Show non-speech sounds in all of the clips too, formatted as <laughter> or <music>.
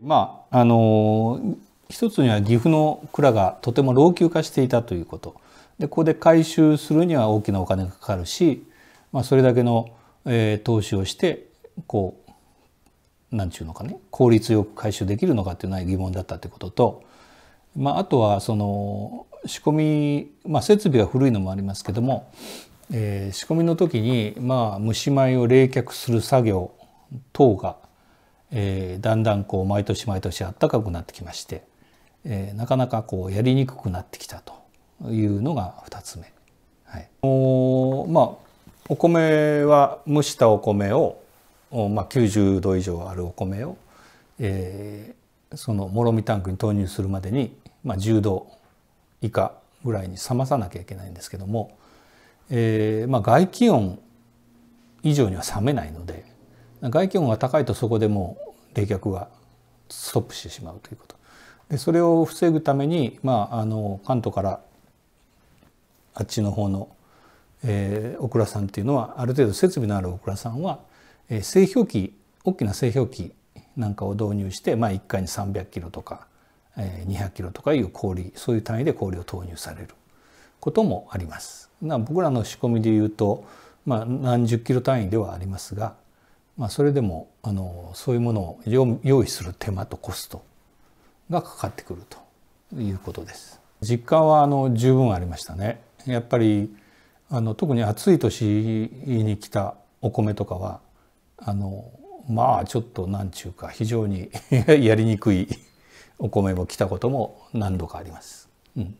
まああの一つには岐阜の蔵がとても老朽化していたということでここで改修するには大きなお金がかかるし、まあ、それだけの、えー、投資をしてこう何ちゅうのかね効率よく回収できるのかっていうのは疑問だったということと、まあ、あとはその仕込み、まあ、設備が古いのもありますけども、えー、仕込みの時に、まあ、蒸し米を冷却する作業等がえー、だんだんこう毎年毎年あったかくなってきまして、えー、なかなかこうやりにくくなってきたというのが2つ目。はい、おまあお米は蒸したお米を、まあ、90度以上あるお米を、えー、そのもろみタンクに投入するまでに、まあ、10度以下ぐらいに冷まさなきゃいけないんですけども、えーまあ、外気温以上には冷めないので外気温が高いとそこでも冷却がストップしてしまうということ。でそれを防ぐために、まあ、あの関東からあっちの方の、えー、オクラさんっていうのはある程度設備のあるオクラさんは、えー、製氷機大きな製氷機なんかを導入して、まあ、1回に300キロとか、えー、200キロとかいう氷そういう単位で氷を投入されることもあります。な僕らの仕込みで言うと、まあ、何十キロ単位ではありますがまあ、それでもあのそういうものを用意する手間とコストがかかってくるということです。実感はあの十分ありましたね。やっぱりあの特に暑い年に来たお米とかはあのまあちょっと何ちゅうか非常に <laughs> やりにくいお米も来たことも何度かあります。うん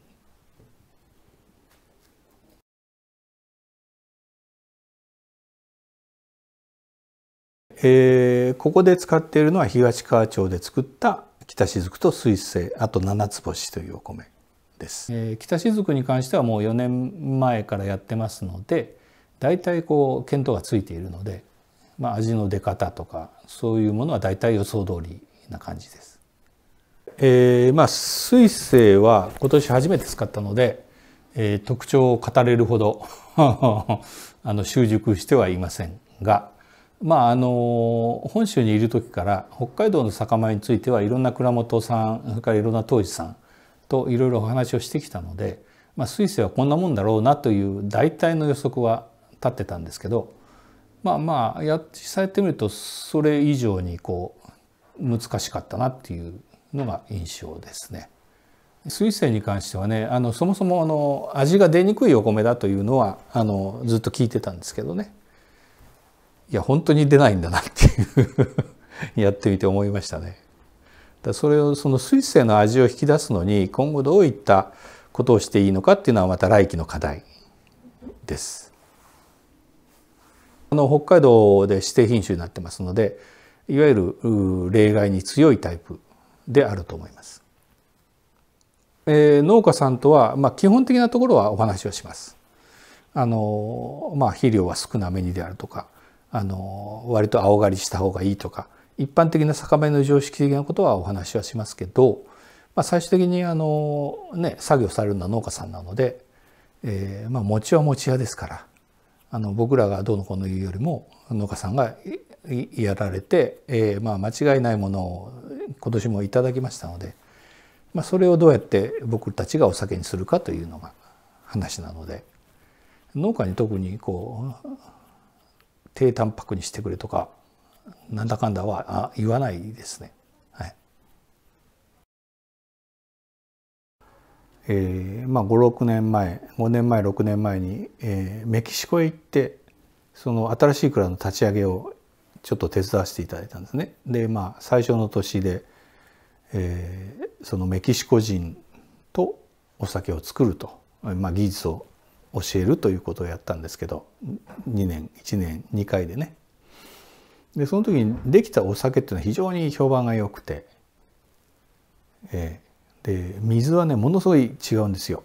えー、ここで使っているのは東川町で作った北雫と水星あと七つ星というお米です、えー、北雫に関してはもう4年前からやってますので大体こう見当がついているので、まあ、味の出方とかそういうものは大体予想通りな感じです。えー、まあ水星は今年初めて使ったので、えー、特徴を語れるほど <laughs> あの習熟してはいませんがまあ、あの本州にいる時から北海道の酒米についてはいろんな蔵元さんそれからいろんな当時さんといろいろお話をしてきたので、まあ、水星はこんなもんだろうなという大体の予測は立ってたんですけどまあまあや実際ってみるとそれ以上にこう難しかったなっていうのが印象ですね。水星に関してはねあのそもそもあの味が出にくいお米だというのはあのずっと聞いてたんですけどねいや本当に出ないんだなっていう <laughs> やってみて思いましたね。だそれをその水性の味を引き出すのに今後どういったことをしていいのかっていうのはまた来期の課題です。あの北海道で指定品種になってますのでいわゆる例外に強いタイプであると思います。えー、農家さんとは、まあ、基本的なところはお話をします。あのまあ、肥料は少なめにであるとかあの割と青狩りした方がいいとか一般的な酒米の常識的なことはお話はしますけど、まあ、最終的にあの、ね、作業されるのは農家さんなので、えー、まあ餅は餅屋ですからあの僕らがどうのこうの言うよりも農家さんがやられて、えー、まあ間違いないものを今年もいただきましたので、まあ、それをどうやって僕たちがお酒にするかというのが話なので農家に特にこう低タンパクにしてくれとかなんだかんだは言わないですね。はい、えー、まあ56年前5年前6年前に、えー、メキシコへ行ってその新しい蔵の立ち上げをちょっと手伝わせていただいたんですね。でまあ最初の年で、えー、そのメキシコ人とお酒を作ると、まあ、技術を教えるということをやったんですけど2年1年2回でねでその時にできたお酒っていうのは非常に評判が良くて、えー、で水はねものすごい違うんですよ、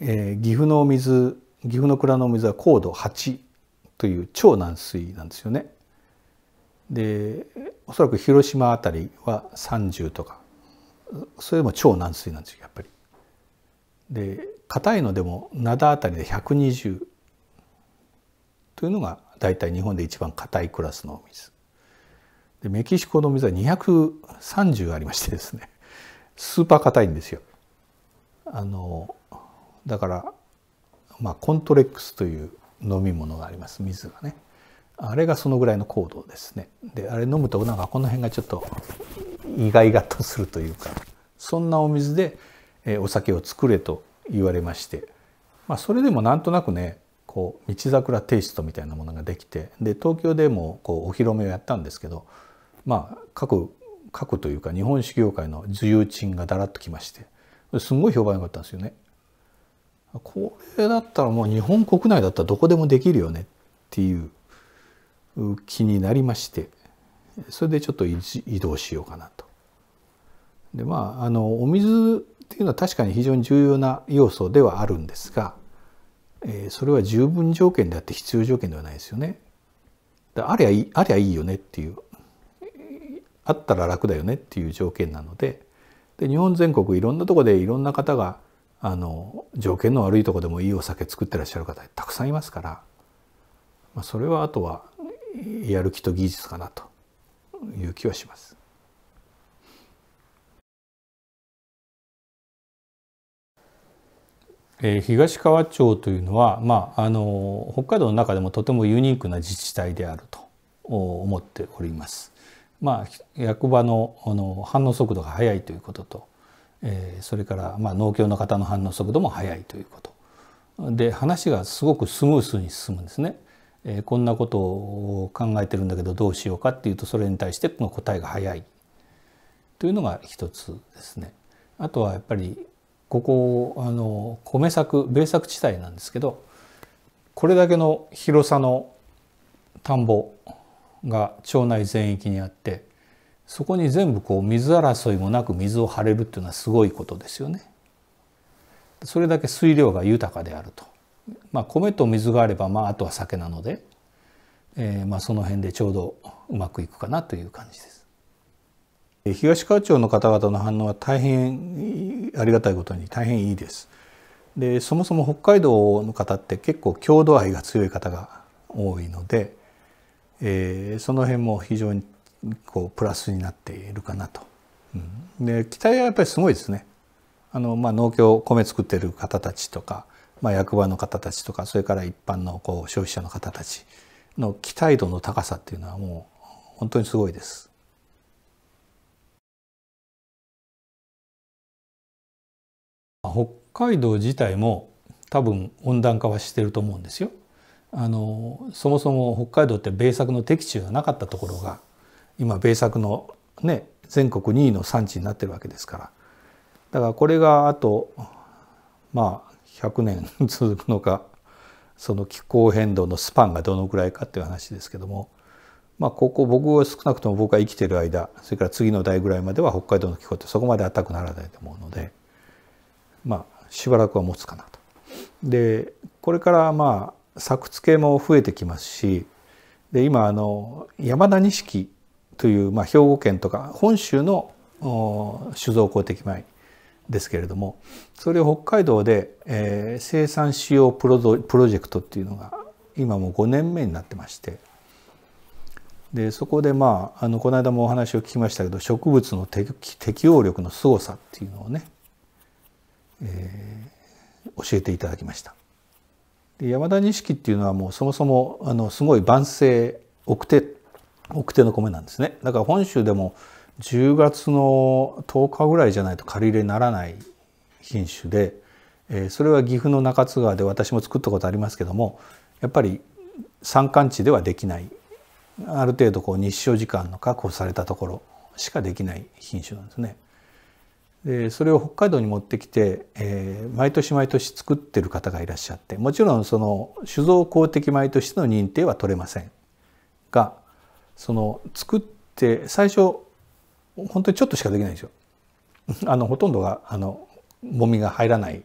えー、岐阜のお水岐阜の蔵のお水は高度8という超軟水なんですよねでおそらく広島あたりは30とかそれも超軟水なんですよやっぱり。で硬いのでも灘あたりで120というのが大体日本で一番硬いクラスのお水でメキシコの水は230ありましてですねスーパー硬いんですよあのだからまあコントレックスという飲み物があります水がねあれがそのぐらいの高度ですねであれ飲むとなんかこの辺がちょっと意外がとするというかそんなお水でお酒を作れと言われまして、まあ、それでもなんとなくねこう道桜テイストみたいなものができてで東京でもこうお披露目をやったんですけどまあ各各というか日本酒業界の自由賃がだらっときましてすごい評判良かったんですよね。これだったらもう日本国内だったらどこでもできるよねっていう気になりましてそれでちょっと移動しようかなと。でまああのお水っていうのは確かに非常に重要な要素ではあるんですが、えー、それは十分条件であって必要条件ではないですよね。ありゃいいありゃいいよねっていうあったら楽だよねっていう条件なのでで日本全国いろんなとこでいろんな方があの条件の悪いとこでもいいお酒作ってらっしゃる方たくさんいますから、まあ、それはあとはやる気と技術かなという気はします。えー、東川町というのは、まあ、あの北海道の中でもとてもユニークな自治体であると思っております。まあ、役場のあの反応速度が速いということと、えー、それから、まあ、農協の方の反応速度も速いということで話がすごくスムースに進むんですね。えー、こんなことを考えてるんだけどどうしようかっていうとそれに対しての答えが早いというのが一つですね。あとはやっぱりここあの米作米作地帯なんですけどこれだけの広さの田んぼが町内全域にあってそこに全部こう水争いもなく水を張れるっていうのはすごいことですよね。それだけ水量が豊かであると。まあ、米と水があれば、まあ、あとは酒なので、えー、まあその辺でちょうどうまくいくかなという感じです。東川町の方々の反応は大変ありがたいことに大変いいです。でそもそも北海道の方って結構郷土愛が強い方が多いので、えー、その辺も非常にこうプラスになっているかなと。うん、で期待はやっぱりすごいですね。あのまあ、農協米作ってる方たちとか、まあ、役場の方たちとかそれから一般のこう消費者の方たちの期待度の高さっていうのはもう本当にすごいです。北海道自体も多分温暖化はしてると思うんですよ。あのそもそも北海道って米作の適地がなかったところが今米作のね全国2位の産地になってるわけですからだからこれがあとまあ100年 <laughs> 続くのかその気候変動のスパンがどのくらいかっていう話ですけどもまあここ僕は少なくとも僕が生きてる間それから次の代ぐらいまでは北海道の気候ってそこまで暖かくならないと思うので。まあ、しばらくは持つかなと。でこれからまあ作付けも増えてきますしで今あの山田錦という、まあ、兵庫県とか本州の酒造公的米ですけれどもそれを北海道で、えー、生産使用プロプロジェクトっていうのが今もう5年目になってましてでそこでまああのこの間もお話を聞きましたけど植物の適応力のすごさっていうのをねえー、教えていただきました。で山田錦っていうのはもうそもそもあのすごい晩成奥手奥手の米なんですね。だから本州でも10月の10日ぐらいじゃないと借り入れにならない品種で、えー、それは岐阜の中津川で私も作ったことありますけどもやっぱり山間地ではできないある程度こう日照時間の確保されたところしかできない品種なんですね。でそれを北海道に持ってきて、えー、毎年毎年作ってる方がいらっしゃってもちろんその酒造公的米としての認定は取れませんがその作って最初本当にちょっとしかできないですよ。<laughs> あのほとんどがあのもみが入らない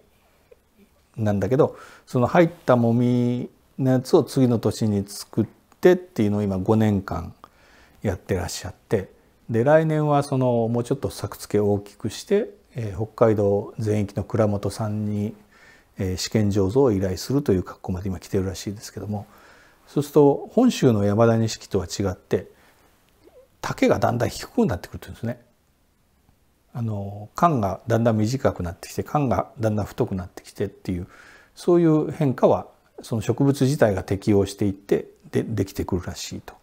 なんだけどその入ったもみのやつを次の年に作ってっていうのを今5年間やってらっしゃってで来年はそのもうちょっと作付けを大きくして、えー、北海道全域の蔵元さんに、えー、試験醸造を依頼するという格好まで今来てるらしいですけどもそうすると本州の山田錦とは違って竹がだんだん低くなってくるというんですね。あの缶がだんだん短くなってきて缶がだんだん太くなってきてっていうそういう変化はその植物自体が適応していってでできてくるらしいと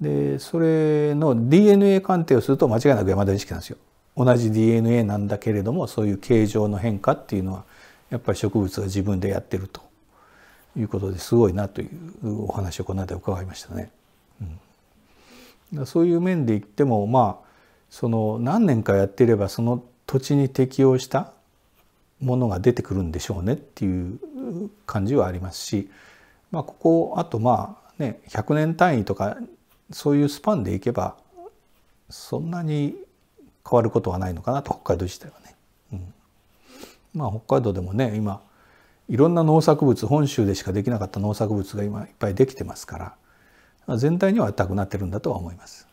でそれの DNA 鑑定をすると間違いなく山田錦なんですよ。同じ DNA なんだけれどもそういう形状の変化っていうのはやっぱり植物が自分でやってるということですごいなというお話をこの間伺いましたね。うん、そういう面で言ってもまあその何年かやってればその土地に適応したものが出てくるんでしょうねっていう感じはありますし、まあ、ここあとまあね100年単位とかそういうスパンでいけばそんなに変わることはないのかなと北海道自体はね。うん、まあ北海道でもね今いろんな農作物本州でしかできなかった農作物が今いっぱいできてますから全体にはたくなってるんだとは思います。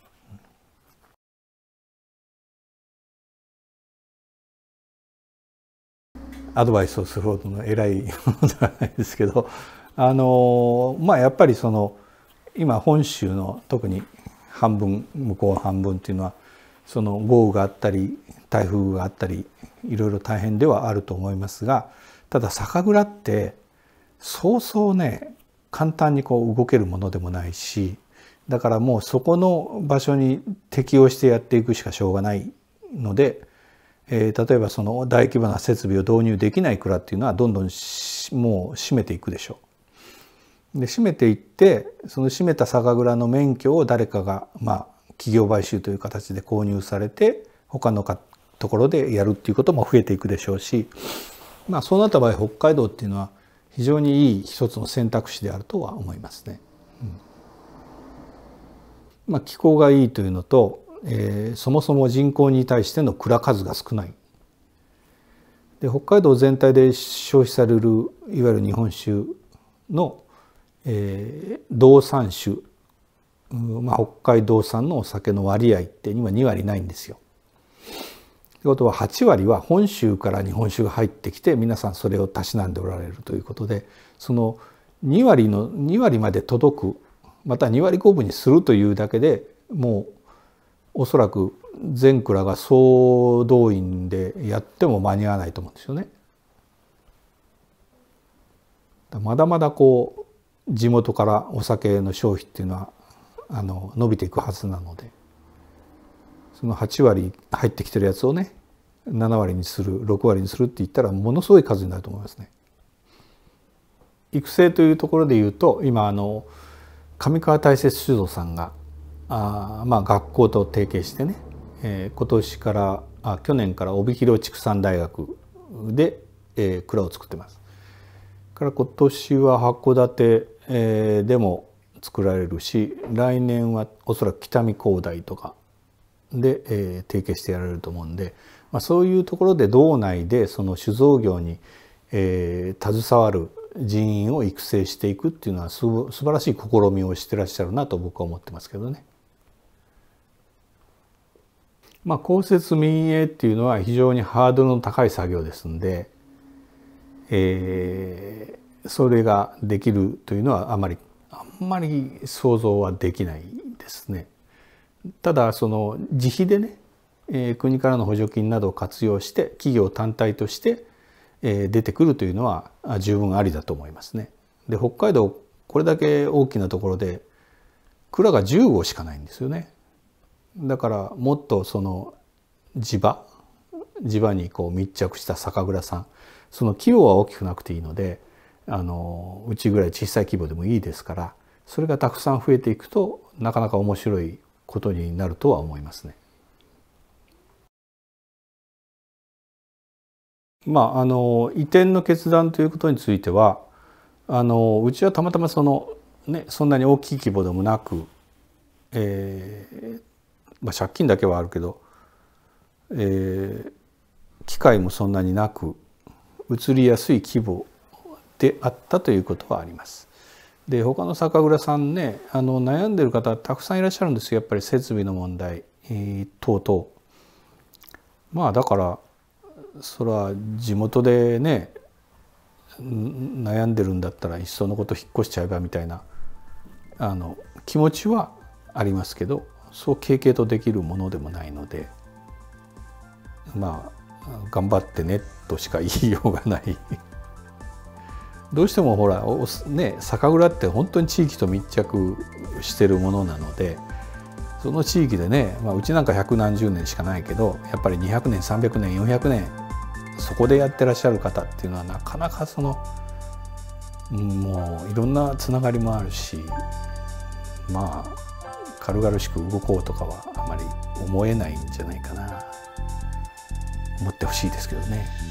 アドバイスをするほどの偉いものではないですけどあのまあやっぱりその今本州の特に半分向こう半分というのはその豪雨があったり台風があったりいろいろ大変ではあると思いますがただ酒蔵ってそうそうね簡単にこう動けるものでもないしだからもうそこの場所に適応してやっていくしかしょうがないので、えー、例えばその大規模な設備を導入できない蔵っていうのはどんどんもう閉めていくでしょう。で閉めていってその閉めた酒蔵の免許を誰かがまあ企業買収という形で購入されて他のかところでやるっていうことも増えていくでしょうし、まあ、そうなった場合北海道っていうのは非常にいい一つの選択肢であるとは思いますね。うん、まあ、気候がいいというのと、えー、そもそも人口に対しての蔵数が少ない。で北海道全体で消費されるいわゆる日本酒のえー、道産種、まあ、北海道産のお酒の割合って今2割ないんですよ。ということは8割は本州から日本酒が入ってきて皆さんそれをたしなんでおられるということでその2割の2割まで届くまた2割5分にするというだけでもうおそらく全蔵が総動員でやっても間に合わないと思うんですよね。まだまだこう地元からお酒の消費っていうのはあの伸びていくはずなのでその8割入ってきてるやつをね7割にする6割にするって言ったらものすごい数になると思いますね。育成というところで言うと今あの上川大雪酒造さんがあまあ学校と提携してね、えー、今年からあ去年から帯広畜産大学で、えー、蔵を作ってます。から今年は函館えー、でも作られるし来年はおそらく北見工大とかで、えー、提携してやられると思うんで、まあ、そういうところで道内でその酒造業に、えー、携わる人員を育成していくっていうのはす素晴らしい試みをしてらっしゃるなと僕は思ってますけどね。まあ、公設民営っていうのは非常にハードルの高い作業ですんで、えー、それができるというのはあまりあんまり想像はできないですね。ただその自費でね、えー、国からの補助金などを活用して企業単体として、えー、出てくるというのは十分ありだと思いますね。で北海道これだけ大きなところで蔵が10号しかないんですよね。だからもっとその地場地場にこう密着した酒蔵さんその規模は大きくなくていいのであのうちぐらい小さい規模でもいいですからそれがたくさん増えていくとなかなか面白いことになるとは思いますね。まあ、あの移転の決断ということについてはあのうちはたまたまその、ね、そんなに大きい規模でもなく、えーまあ、借金だけはあるけど、えー、機会もそんなになく移りやすい規模であったということはあります。で他の酒蔵さんねあの悩んでる方たくさんいらっしゃるんですよやっぱり設備の問題、えー、等々。まあだからそれは地元でね悩んでるんだったらいっそのこと引っ越しちゃえばみたいなあの気持ちはありますけどそう経験とできるものでもないのでまあ頑張ってねとしか言いようがないどうしてもほら、ね、酒蔵って本当に地域と密着してるものなのでその地域でね、まあ、うちなんか百何十年しかないけどやっぱり200年300年400年そこでやってらっしゃる方っていうのはなかなかそのもういろんなつながりもあるしまあ軽々しく動こうとかはあまり思えないんじゃないかな思ってほしいですけどね。